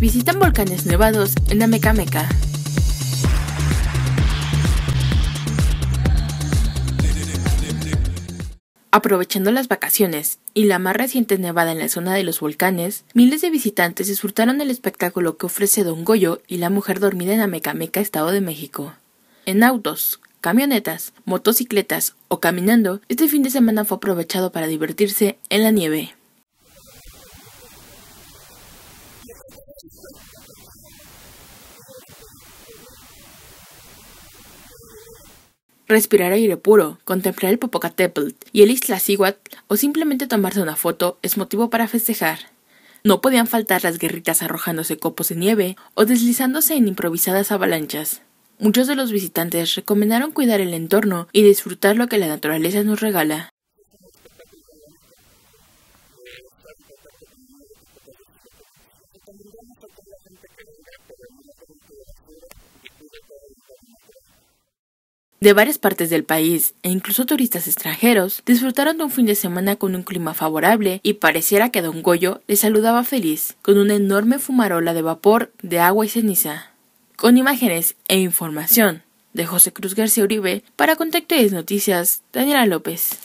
visitan volcanes nevados en Amecameca. Aprovechando las vacaciones y la más reciente nevada en la zona de los volcanes, miles de visitantes disfrutaron del espectáculo que ofrece Don Goyo y la mujer dormida en Amecameca, Estado de México. En autos, camionetas, motocicletas o caminando, este fin de semana fue aprovechado para divertirse en la nieve. Respirar aire puro, contemplar el Popocatépetl y el Isla Iztaccíhuatl o simplemente tomarse una foto es motivo para festejar. No podían faltar las guerritas arrojándose copos de nieve o deslizándose en improvisadas avalanchas. Muchos de los visitantes recomendaron cuidar el entorno y disfrutar lo que la naturaleza nos regala. de varias partes del país e incluso turistas extranjeros disfrutaron de un fin de semana con un clima favorable y pareciera que Don Goyo les saludaba feliz con una enorme fumarola de vapor de agua y ceniza. Con imágenes e información de José Cruz García Uribe para Contacto y Noticias, Daniela López.